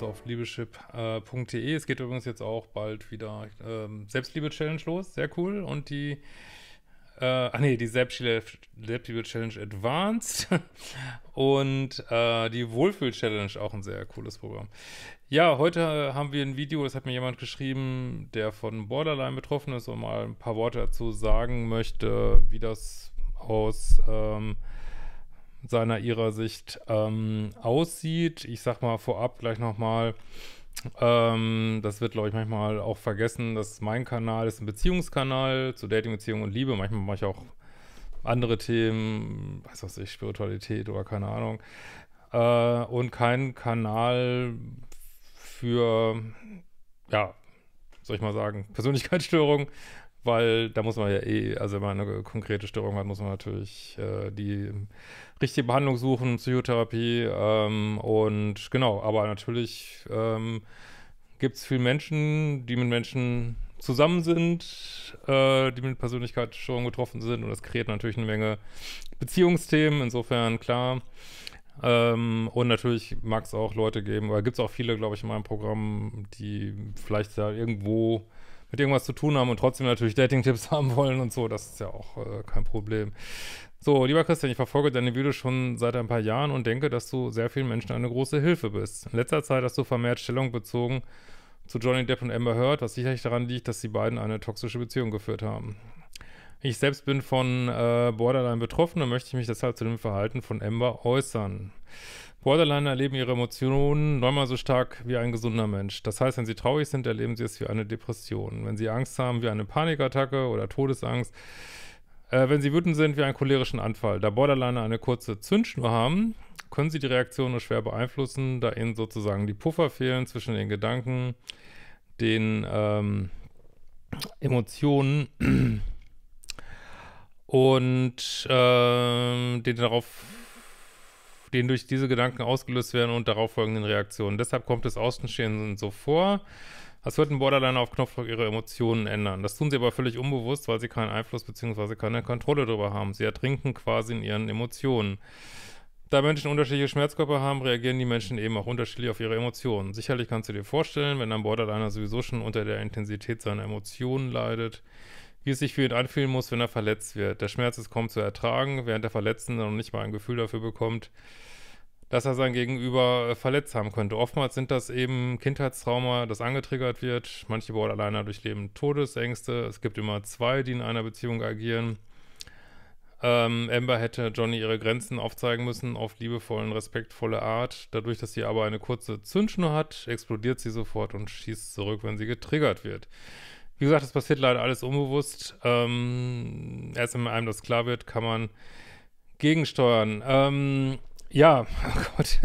Ganze auf liebeschip.de. Es geht übrigens jetzt auch bald wieder ähm, Selbstliebe-Challenge los. Sehr cool. Und die, äh, ach nee, die Selbstliebe-Challenge Advanced und äh, die Wohlfühl-Challenge, auch ein sehr cooles Programm. Ja, heute haben wir ein Video, das hat mir jemand geschrieben, der von Borderline betroffen ist und mal ein paar Worte dazu sagen möchte, wie das aus... Ähm, seiner ihrer Sicht ähm, aussieht. Ich sag mal vorab gleich nochmal, ähm, das wird, glaube ich, manchmal auch vergessen, dass mein Kanal ist ein Beziehungskanal zu Dating, Beziehung und Liebe. Manchmal mache ich auch andere Themen, weiß was ich, Spiritualität oder keine Ahnung. Äh, und kein Kanal für, ja, soll ich mal sagen, Persönlichkeitsstörung weil da muss man ja eh, also wenn man eine konkrete Störung hat, muss man natürlich äh, die richtige Behandlung suchen, Psychotherapie ähm, und genau, aber natürlich ähm, gibt es viele Menschen, die mit Menschen zusammen sind, äh, die mit Persönlichkeitsstörungen getroffen sind und das kreiert natürlich eine Menge Beziehungsthemen, insofern klar. Ähm, und natürlich mag es auch Leute geben, oder gibt es auch viele, glaube ich, in meinem Programm, die vielleicht da irgendwo mit irgendwas zu tun haben und trotzdem natürlich Dating-Tipps haben wollen und so. Das ist ja auch äh, kein Problem. So, lieber Christian, ich verfolge deine Videos schon seit ein paar Jahren und denke, dass du sehr vielen Menschen eine große Hilfe bist. In letzter Zeit hast du vermehrt Stellung bezogen zu Johnny Depp und Amber Heard, was sicherlich daran liegt, dass die beiden eine toxische Beziehung geführt haben. Ich selbst bin von äh, Borderline betroffen und möchte mich deshalb zu dem Verhalten von Amber äußern. Borderliner erleben ihre Emotionen neunmal so stark wie ein gesunder Mensch. Das heißt, wenn sie traurig sind, erleben sie es wie eine Depression. Wenn sie Angst haben, wie eine Panikattacke oder Todesangst. Äh, wenn sie wütend sind, wie einen cholerischen Anfall. Da Borderliner eine kurze Zündschnur haben, können sie die Reaktion nur schwer beeinflussen, da ihnen sozusagen die Puffer fehlen zwischen den Gedanken, den ähm, Emotionen und äh, den darauf den durch diese Gedanken ausgelöst werden und darauf folgenden Reaktionen. Deshalb kommt es Außenstehenden so vor, als würden Borderliner auf Knopfdruck ihre Emotionen ändern. Das tun sie aber völlig unbewusst, weil sie keinen Einfluss bzw. keine Kontrolle darüber haben. Sie ertrinken quasi in ihren Emotionen. Da Menschen unterschiedliche Schmerzkörper haben, reagieren die Menschen eben auch unterschiedlich auf ihre Emotionen. Sicherlich kannst du dir vorstellen, wenn ein Borderliner sowieso schon unter der Intensität seiner Emotionen leidet, wie es sich für ihn anfühlen muss, wenn er verletzt wird. Der Schmerz ist kaum zu ertragen, während der Verletzende noch nicht mal ein Gefühl dafür bekommt, dass er sein Gegenüber äh, verletzt haben könnte. Oftmals sind das eben Kindheitstrauma, das angetriggert wird. Manche Border alleine durchleben Todesängste. Es gibt immer zwei, die in einer Beziehung agieren. Ähm, Amber hätte Johnny ihre Grenzen aufzeigen müssen auf liebevolle und respektvolle Art. Dadurch, dass sie aber eine kurze Zündschnur hat, explodiert sie sofort und schießt zurück, wenn sie getriggert wird. Wie gesagt, das passiert leider alles unbewusst. Ähm, erst wenn einem das klar wird, kann man gegensteuern. Ähm, ja, oh Gott.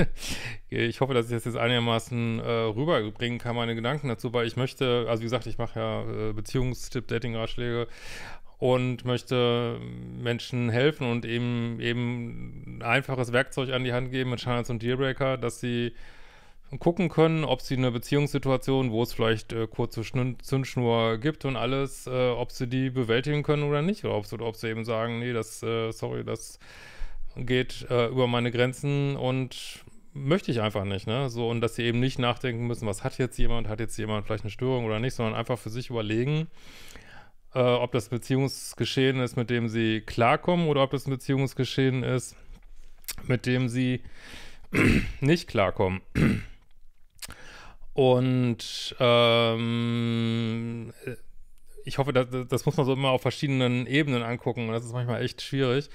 Ich hoffe, dass ich das jetzt einigermaßen äh, rüberbringen kann, meine Gedanken dazu, weil ich möchte, also wie gesagt, ich mache ja äh, Beziehungstipp, Dating-Ratschläge und möchte Menschen helfen und eben eben einfaches Werkzeug an die Hand geben mit Channels und Dealbreaker, dass sie und gucken können, ob sie eine Beziehungssituation, wo es vielleicht äh, kurze Zündschnur gibt und alles, äh, ob sie die bewältigen können oder nicht. Oder ob, oder ob sie eben sagen, nee, das, äh, sorry, das geht äh, über meine Grenzen und möchte ich einfach nicht, ne? So, und dass sie eben nicht nachdenken müssen, was hat jetzt jemand, hat jetzt jemand vielleicht eine Störung oder nicht, sondern einfach für sich überlegen, äh, ob das Beziehungsgeschehen ist, mit dem sie klarkommen oder ob das ein Beziehungsgeschehen ist, mit dem sie nicht klarkommen. Und ähm, äh, ich hoffe, das, das, muss man so immer auf verschiedenen Ebenen angucken. das ist manchmal echt schwierig.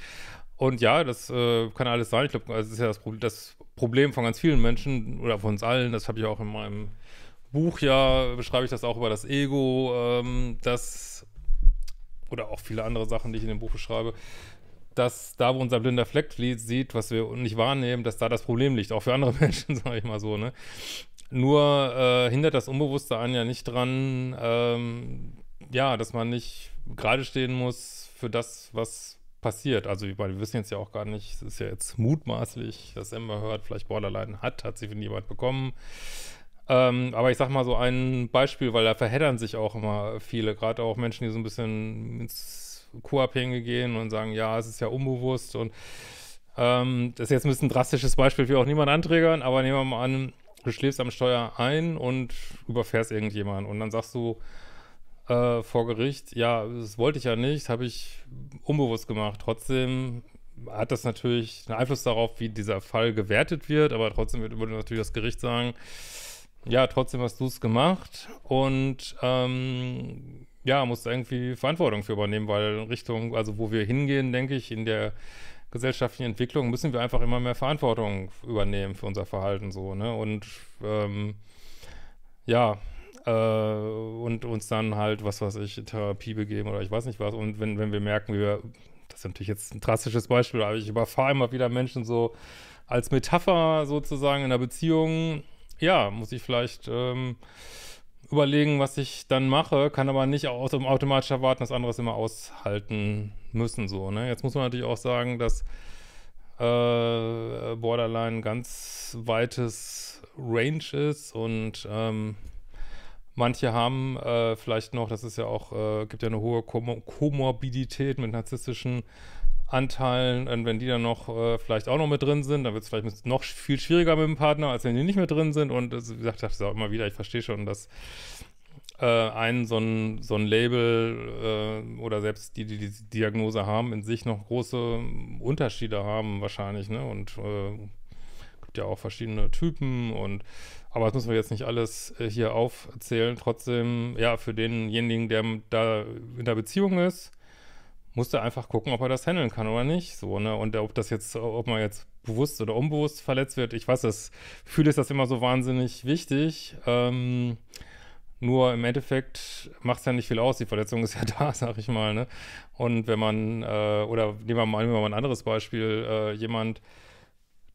Und ja, das äh, kann alles sein. Ich glaube, also, das ist ja das Problem, das Problem von ganz vielen Menschen oder von uns allen. Das habe ich auch in meinem Buch ja, beschreibe ich das auch über das Ego, ähm, das oder auch viele andere Sachen, die ich in dem Buch beschreibe, dass da, wo unser blinder Fleck sieht, was wir nicht wahrnehmen, dass da das Problem liegt, auch für andere Menschen, sage ich mal so, ne? Nur äh, hindert das Unbewusste einen ja nicht dran, ähm, ja, dass man nicht gerade stehen muss für das, was passiert. Also wir wissen jetzt ja auch gar nicht, es ist ja jetzt mutmaßlich, dass Emma hört, vielleicht Borderline hat, hat sie von jemand bekommen. Ähm, aber ich sag mal so ein Beispiel, weil da verheddern sich auch immer viele, gerade auch Menschen, die so ein bisschen ins Co-Abhängige gehen und sagen, ja, es ist ja unbewusst und ähm, das ist jetzt ein bisschen drastisches Beispiel, ich will auch niemand anträgern, aber nehmen wir mal an, du schläfst am Steuer ein und überfährst irgendjemanden. Und dann sagst du äh, vor Gericht, ja, das wollte ich ja nicht, habe ich unbewusst gemacht. Trotzdem hat das natürlich einen Einfluss darauf, wie dieser Fall gewertet wird, aber trotzdem würde natürlich das Gericht sagen, ja, trotzdem hast du es gemacht und ähm, ja, musst du irgendwie Verantwortung für übernehmen, weil Richtung, also wo wir hingehen, denke ich, in der gesellschaftlichen Entwicklung müssen wir einfach immer mehr Verantwortung übernehmen für unser Verhalten so, ne? Und ähm, ja, äh, und uns dann halt, was weiß ich, Therapie begeben oder ich weiß nicht was. Und wenn, wenn wir merken, wir, das ist natürlich jetzt ein drastisches Beispiel, aber ich überfahre immer wieder Menschen so als Metapher sozusagen in der Beziehung, ja, muss ich vielleicht ähm, überlegen, was ich dann mache, kann aber nicht automatisch erwarten, dass andere es immer aushalten müssen so. Ne? Jetzt muss man natürlich auch sagen, dass äh, Borderline ganz weites Range ist und ähm, manche haben äh, vielleicht noch, das ist ja auch, äh, gibt ja eine hohe Kom Komorbidität mit narzisstischen Anteilen und wenn die dann noch äh, vielleicht auch noch mit drin sind, dann wird es vielleicht noch viel schwieriger mit dem Partner, als wenn die nicht mit drin sind. Und äh, wie gesagt, ich sage immer wieder, ich verstehe schon, dass äh, einen so ein, so ein Label äh, oder selbst die, die diese Diagnose haben, in sich noch große Unterschiede haben wahrscheinlich, ne? Und äh, gibt ja auch verschiedene Typen und aber das müssen wir jetzt nicht alles äh, hier aufzählen. Trotzdem, ja, für denjenigen, der da in der Beziehung ist, muss er einfach gucken, ob er das handeln kann oder nicht. So, ne? Und ob das jetzt, ob man jetzt bewusst oder unbewusst verletzt wird, ich weiß das, fühle ist das immer so wahnsinnig wichtig. Ähm, nur im Endeffekt macht es ja nicht viel aus. Die Verletzung ist ja da, sag ich mal. Ne? Und wenn man, äh, oder nehmen wir, mal, nehmen wir mal ein anderes Beispiel, äh, jemand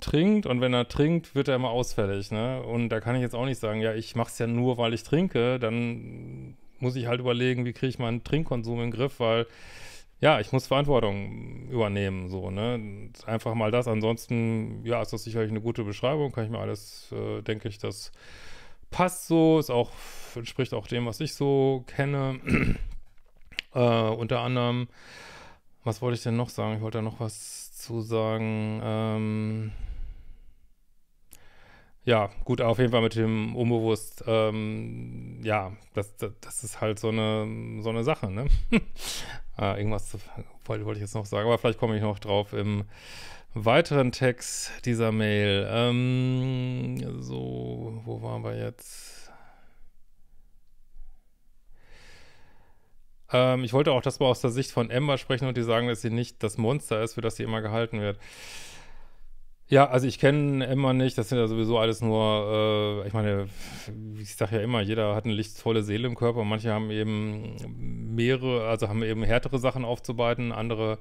trinkt und wenn er trinkt, wird er immer ausfällig. Ne? Und da kann ich jetzt auch nicht sagen, ja, ich mache es ja nur, weil ich trinke. Dann muss ich halt überlegen, wie kriege ich meinen Trinkkonsum in den Griff, weil ja, ich muss Verantwortung übernehmen, so, ne? Einfach mal das. Ansonsten, ja, ist das sicherlich eine gute Beschreibung. Kann ich mir alles, äh, denke ich, das passt so, ist auch, entspricht auch dem, was ich so kenne. äh, unter anderem, was wollte ich denn noch sagen? Ich wollte da noch was zu sagen. Ähm, ja, gut, auf jeden Fall mit dem Unbewusst, ähm, ja, das, das, das, ist halt so eine, so eine Sache, ne? äh, irgendwas wollte, wollte ich jetzt noch sagen, aber vielleicht komme ich noch drauf im weiteren Text dieser Mail. Ähm, so, wo waren wir jetzt? Ähm, ich wollte auch das mal aus der Sicht von Emma sprechen und die sagen, dass sie nicht das Monster ist, für das sie immer gehalten wird. Ja, also ich kenne Emma nicht, das sind ja sowieso alles nur, äh, ich meine, ich sage ja immer, jeder hat eine lichtvolle Seele im Körper und manche haben eben mehrere, also haben eben härtere Sachen aufzubereiten, andere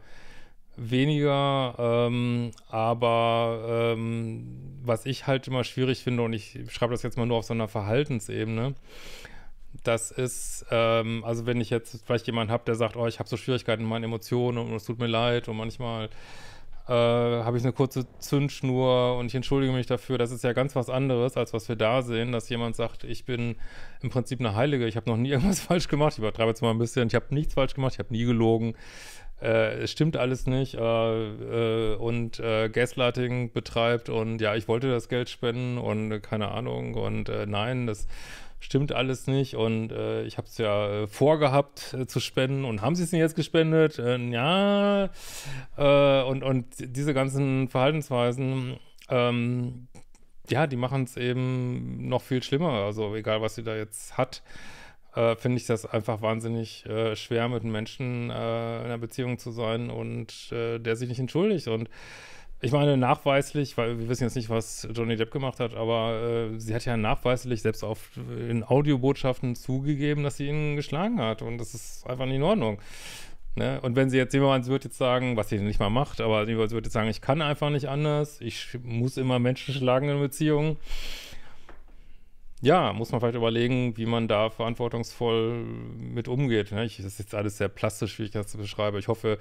weniger, ähm, aber ähm, was ich halt immer schwierig finde, und ich schreibe das jetzt mal nur auf so einer Verhaltensebene, das ist, ähm, also wenn ich jetzt vielleicht jemanden habe, der sagt, oh, ich habe so Schwierigkeiten mit meinen Emotionen und es tut mir leid und manchmal äh, habe ich eine kurze Zündschnur und ich entschuldige mich dafür. Das ist ja ganz was anderes, als was wir da sehen, dass jemand sagt, ich bin im Prinzip eine Heilige, ich habe noch nie irgendwas falsch gemacht. Ich übertreibe jetzt mal ein bisschen, ich habe nichts falsch gemacht, ich habe nie gelogen. Äh, es stimmt alles nicht äh, äh und äh, Gaslighting betreibt und ja, ich wollte das Geld spenden und äh, keine Ahnung und nein, das stimmt alles nicht und äh, ich habe es ja äh, vorgehabt äh, zu spenden und haben sie es denn jetzt gespendet? Ähm, ja, äh, und, und diese ganzen Verhaltensweisen, ähm, ja, die machen es eben noch viel schlimmer. Also egal, was sie da jetzt hat, äh, finde ich das einfach wahnsinnig äh, schwer, mit einem Menschen in einer Beziehung zu sein und der sich nicht entschuldigt und ich meine, nachweislich, weil wir wissen jetzt nicht, was Johnny Depp gemacht hat, aber äh, sie hat ja nachweislich selbst auf, in Audiobotschaften zugegeben, dass sie ihn geschlagen hat. Und das ist einfach nicht in Ordnung. Ne? Und wenn sie jetzt jemand wird jetzt sagen, was sie nicht mal macht, aber sie wird jetzt sagen, ich kann einfach nicht anders, ich muss immer Menschen schlagen in Beziehungen, ja, muss man vielleicht überlegen, wie man da verantwortungsvoll mit umgeht. Ne? Ich, das ist jetzt alles sehr plastisch, wie ich das beschreibe. Ich hoffe,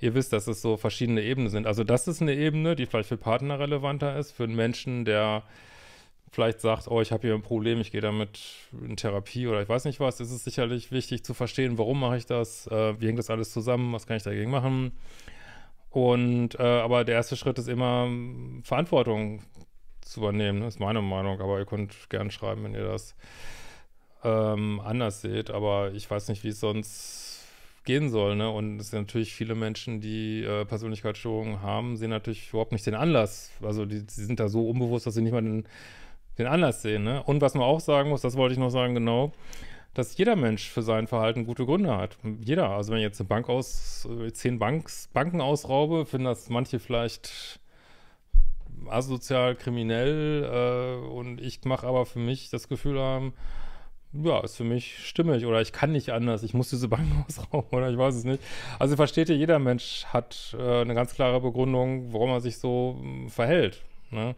ihr wisst, dass es so verschiedene Ebenen sind. Also das ist eine Ebene, die vielleicht für Partner relevanter ist, für einen Menschen, der vielleicht sagt, oh, ich habe hier ein Problem, ich gehe damit in Therapie oder ich weiß nicht was, ist es sicherlich wichtig zu verstehen, warum mache ich das, äh, wie hängt das alles zusammen, was kann ich dagegen machen. Und äh, aber der erste Schritt ist immer Verantwortung zu übernehmen. Das ne? ist meine Meinung, aber ihr könnt gern schreiben, wenn ihr das ähm, anders seht. Aber ich weiß nicht, wie es sonst gehen soll. Ne? Und es sind natürlich viele Menschen, die äh, Persönlichkeitsstörungen haben, sehen natürlich überhaupt nicht den Anlass. Also die, die sind da so unbewusst, dass sie nicht mal den, den Anlass sehen. Ne? Und was man auch sagen muss, das wollte ich noch sagen, genau dass jeder Mensch für sein Verhalten gute Gründe hat. Jeder. Also wenn ich jetzt eine Bank aus, äh, zehn Banks, Banken ausraube, finden das manche vielleicht asozial, kriminell äh, und ich mache aber für mich das Gefühl haben, ja, ist für mich stimmig oder ich kann nicht anders, ich muss diese Bank ausrauben oder ich weiß es nicht. Also versteht ihr, jeder Mensch hat äh, eine ganz klare Begründung, warum er sich so mh, mm, verhält. Ne?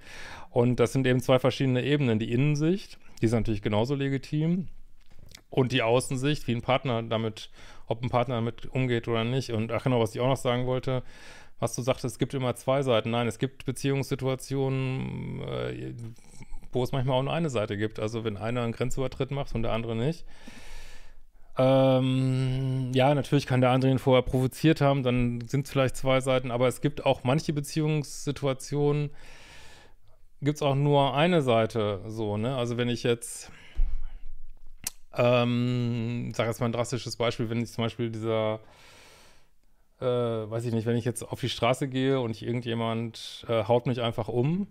Und das sind eben zwei verschiedene Ebenen. Die Innensicht, die ist natürlich genauso legitim und die Außensicht, wie ein Partner damit, ob ein Partner damit umgeht oder nicht. Und ach genau, was ich auch noch sagen wollte, was du sagtest, es gibt immer zwei Seiten. Nein, es gibt Beziehungssituationen, äh, wo es manchmal auch nur eine Seite gibt. Also wenn einer einen Grenzübertritt macht und der andere nicht. Ähm, ja, natürlich kann der andere ihn vorher provoziert haben, dann sind es vielleicht zwei Seiten, aber es gibt auch manche Beziehungssituationen, gibt es auch nur eine Seite so, ne? Also wenn ich jetzt, ähm, ich sage jetzt mal ein drastisches Beispiel, wenn ich zum Beispiel dieser, äh, weiß ich nicht, wenn ich jetzt auf die Straße gehe und irgendjemand äh, haut mich einfach um,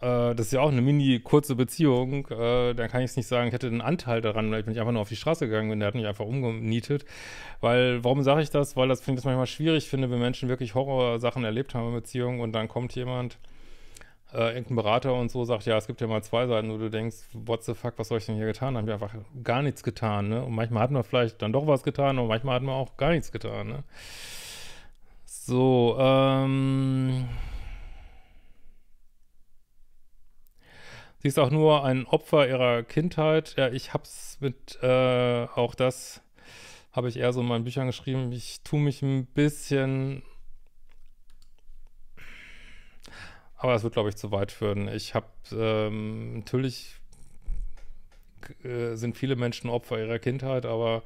äh, das ist ja auch eine mini kurze Beziehung, äh, dann kann ich es nicht sagen, ich hätte einen Anteil daran, weil ich bin einfach nur auf die Straße gegangen und der hat mich einfach umgenietet. Weil, warum sage ich das? Weil das finde ich manchmal schwierig finde, wenn Menschen wirklich Horrorsachen erlebt haben in Beziehungen und dann kommt jemand äh, irgendein Berater und so sagt, ja, es gibt ja mal zwei Seiten, wo du denkst, what the fuck, was soll ich denn hier getan haben? wir einfach gar nichts getan, ne? Und manchmal hat man vielleicht dann doch was getan und manchmal hat man auch gar nichts getan, ne? So, ähm... Sie ist auch nur ein Opfer ihrer Kindheit. Ja, ich hab's mit, äh, auch das habe ich eher so in meinen Büchern geschrieben. Ich tue mich ein bisschen Aber das wird, glaube ich, zu weit führen. Ich habe ähm, natürlich äh, sind viele Menschen Opfer ihrer Kindheit, aber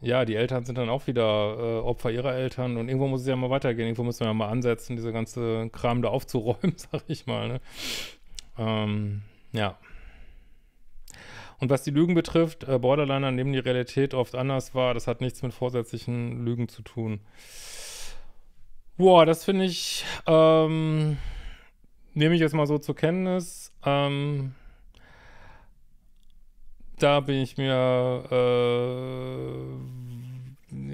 ja, die Eltern sind dann auch wieder äh, Opfer ihrer Eltern und irgendwo muss es ja mal weitergehen, irgendwo müssen wir ja mal ansetzen, diese ganze Kram da aufzuräumen, sag ich mal. Ne? Ähm, ja. Und was die Lügen betrifft, äh, Borderliner nehmen die Realität oft anders wahr. Das hat nichts mit vorsätzlichen Lügen zu tun. Boah, das finde ich, ähm, nehme ich jetzt mal so zur Kenntnis. Ähm, da bin ich mir, äh,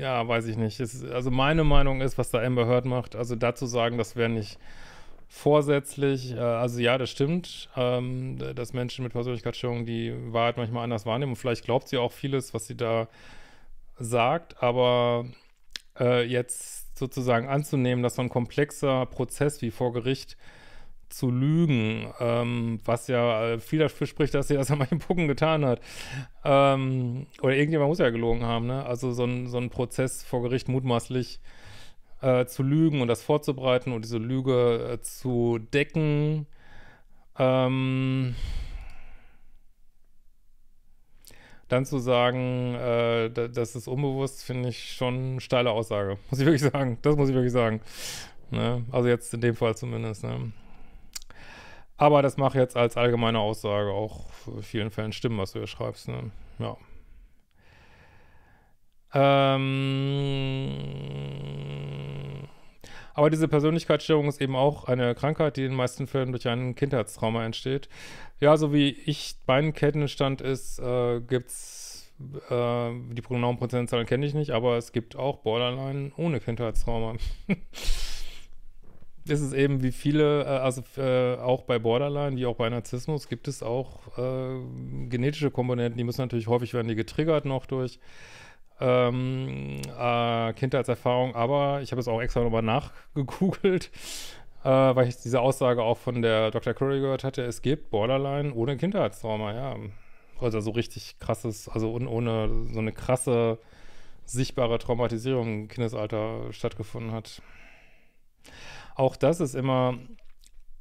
ja, weiß ich nicht. Es, also meine Meinung ist, was da Amber Heard macht, also dazu sagen, das wäre nicht vorsätzlich. Äh, also ja, das stimmt, ähm, dass Menschen mit Persönlichkeitsstörungen die Wahrheit manchmal anders wahrnehmen. Und vielleicht glaubt sie auch vieles, was sie da sagt, aber äh, jetzt sozusagen anzunehmen, dass so ein komplexer Prozess wie vor Gericht zu lügen, ähm, was ja äh, viel dafür spricht, dass sie das an meinen Pucken getan hat. Ähm, oder irgendjemand muss ja gelogen haben, ne? Also so ein, so ein Prozess vor Gericht mutmaßlich äh, zu lügen und das vorzubereiten und diese Lüge äh, zu decken. Ähm, dann zu sagen, äh, das ist unbewusst, finde ich schon eine steile Aussage. Muss ich wirklich sagen. Das muss ich wirklich sagen. Ne? Also jetzt in dem Fall zumindest. Ne? Aber das mache ich jetzt als allgemeine Aussage auch in vielen Fällen stimmen, was du hier schreibst. Ne? Ja. Ähm, aber diese Persönlichkeitsstörung ist eben auch eine Krankheit, die in den meisten Fällen durch einen Kindheitstrauma entsteht. Ja, so wie ich meinen Kenntnisstand ist, äh, gibt es äh, die Pronomenprozentzahlen kenne ich nicht, aber es gibt auch Borderline ohne Kindheitstrauma. ist es eben wie viele, äh, also äh, auch bei Borderline, wie auch bei Narzissmus, gibt es auch äh, genetische Komponenten, die müssen natürlich häufig werden die getriggert noch durch ähm, äh, Kindheitserfahrung, aber ich habe es auch extra nochmal nachgegoogelt, äh, weil ich diese Aussage auch von der Dr. Curry gehört hatte, es gibt Borderline ohne Kindheitstrauma, ja. Also so richtig krasses, also un, ohne so eine krasse, sichtbare Traumatisierung im Kindesalter stattgefunden hat. Auch das ist immer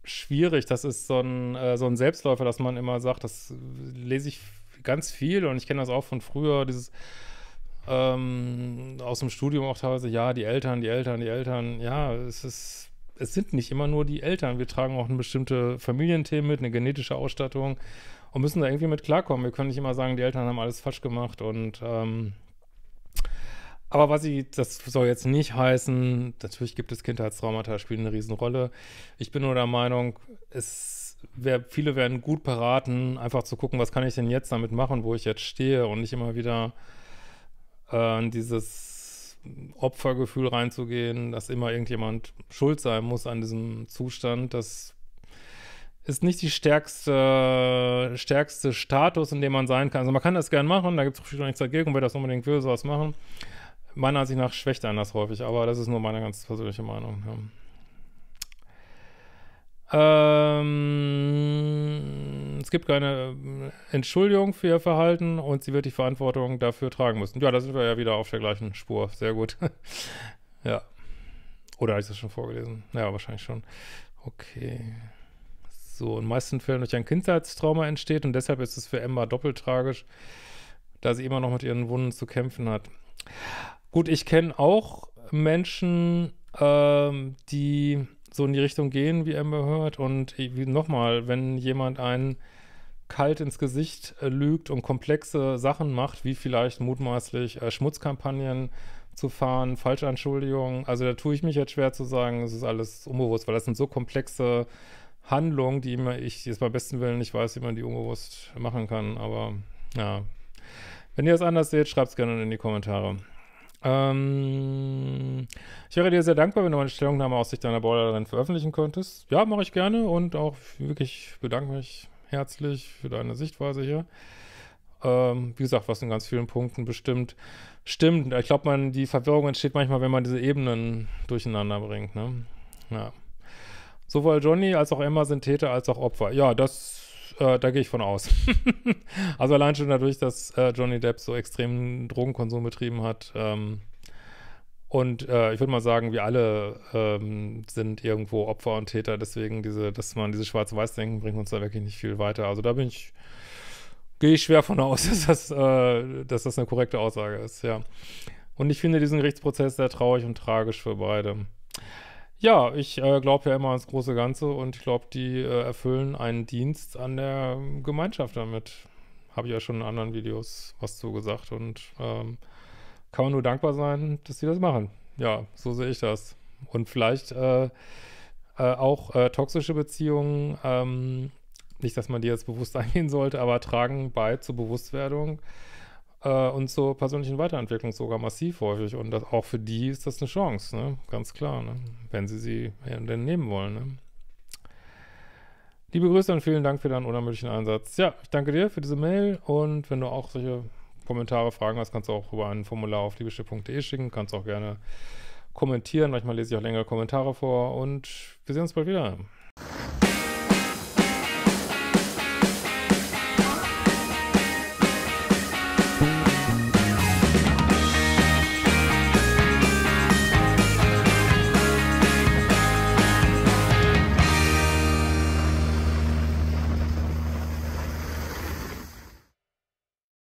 schwierig. Das ist so ein, äh, so ein Selbstläufer, dass man immer sagt, das lese ich ganz viel und ich kenne das auch von früher, dieses ähm, aus dem Studium auch teilweise, ja, die Eltern, die Eltern, die Eltern, ja, es ist, es sind nicht immer nur die Eltern. Wir tragen auch eine bestimmte Familienthemen mit, eine genetische Ausstattung und müssen da irgendwie mit klarkommen. Wir können nicht immer sagen, die Eltern haben alles falsch gemacht und ähm, aber was ich, das soll jetzt nicht heißen, natürlich gibt es Kindheitstraumata, spielen eine Riesenrolle. Ich bin nur der Meinung, es wär, viele werden gut beraten, einfach zu gucken, was kann ich denn jetzt damit machen, wo ich jetzt stehe und nicht immer wieder äh, dieses Opfergefühl reinzugehen, dass immer irgendjemand schuld sein muss an diesem Zustand. Das ist nicht die stärkste, stärkste Status, in dem man sein kann. Also man kann das gern machen, da gibt es auch nichts dagegen, wer das unbedingt will, sowas machen. Meiner Ansicht nach schwächt einen das häufig, aber das ist nur meine ganz persönliche Meinung. Ja. Ähm, es gibt keine äh, Entschuldigung für ihr Verhalten und sie wird die Verantwortung dafür tragen müssen. Ja, da sind wir ja wieder auf der gleichen Spur. Sehr gut. ja. Oder habe ich das schon vorgelesen? Ja, wahrscheinlich schon. Okay. So, in meisten Fällen durch ein Kindheitstrauma entsteht und deshalb ist es für Emma doppelt tragisch, da sie immer noch mit ihren Wunden zu kämpfen hat. Gut, ich kenne auch Menschen, ähm, die so in die Richtung gehen, wie Amber hört. Und nochmal, wenn jemand einen kalt ins Gesicht äh, lügt und komplexe Sachen macht, wie vielleicht mutmaßlich äh, Schmutzkampagnen zu fahren, Falschanschuldigungen, also da tue ich mich jetzt schwer zu sagen, es ist alles unbewusst, weil das sind so komplexe Handlungen, die immer ich jetzt beim besten Willen nicht weiß, wie man die unbewusst machen kann. Aber ja, wenn ihr es anders seht, schreibt es gerne in die Kommentare. Ähm, ich wäre dir sehr dankbar, wenn du meine Stellungnahme aus Sicht deiner Borderline veröffentlichen könntest. Ja, mache ich gerne und auch wirklich bedanke mich herzlich für deine Sichtweise hier. Ähm, wie gesagt, was in ganz vielen Punkten bestimmt stimmt. Ich glaube, man, die Verwirrung entsteht manchmal, wenn man diese Ebenen durcheinander bringt, ne? Ja. Sowohl Johnny als auch Emma sind Täter als auch Opfer. Ja, das äh, da gehe ich von aus. also allein schon dadurch, dass äh, Johnny Depp so extremen Drogenkonsum betrieben hat. Ähm, und äh, ich würde mal sagen, wir alle ähm, sind irgendwo Opfer und Täter, deswegen diese, dass man diese Schwarz-Weiß-Denken bringt uns da wirklich nicht viel weiter. Also da bin ich, gehe ich schwer von aus, dass das, äh, dass das eine korrekte Aussage ist, ja. Und ich finde diesen Gerichtsprozess sehr traurig und tragisch für beide. Ja, ich äh, glaube ja immer ans große Ganze und ich glaube, die äh, erfüllen einen Dienst an der ähm, Gemeinschaft damit. Habe ich ja schon in anderen Videos was zu gesagt und ähm, kann man nur dankbar sein, dass sie das machen. Ja, so sehe ich das. Und vielleicht äh, äh auch äh, toxische Beziehungen, ähm, nicht, dass man die jetzt bewusst eingehen sollte, aber tragen bei zur Bewusstwerdung äh, und zur persönlichen Weiterentwicklung sogar massiv häufig. Und das, auch für die ist das eine Chance, ne? ganz klar, ne? wenn sie sie denn nehmen wollen. Ne? Liebe Grüße und vielen Dank für deinen unermüdlichen Einsatz. Ja, ich danke dir für diese Mail und wenn du auch solche Kommentare, Fragen hast, kannst du auch über ein Formular auf liebeschiff.de schicken, kannst auch gerne kommentieren. Manchmal lese ich auch längere Kommentare vor und wir sehen uns bald wieder.